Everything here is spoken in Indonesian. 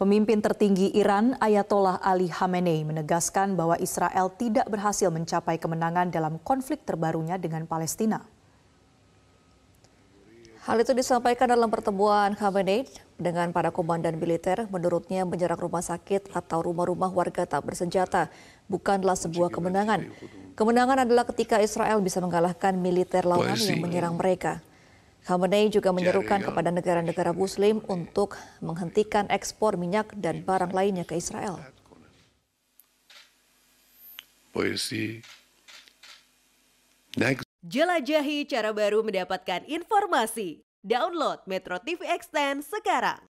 Pemimpin tertinggi Iran, Ayatollah Ali Khamenei, menegaskan bahwa Israel tidak berhasil mencapai kemenangan dalam konflik terbarunya dengan Palestina. Hal itu disampaikan dalam pertemuan Khamenei dengan para komandan militer. Menurutnya, menyerang rumah sakit atau rumah-rumah warga tak bersenjata bukanlah sebuah kemenangan. Kemenangan adalah ketika Israel bisa mengalahkan militer lawan yang menyerang mereka. Khamenei juga menyerukan kepada negara-negara Muslim untuk menghentikan ekspor minyak dan barang lainnya ke Israel. Jelajahi cara baru mendapatkan informasi. Download Metro TV Extend sekarang.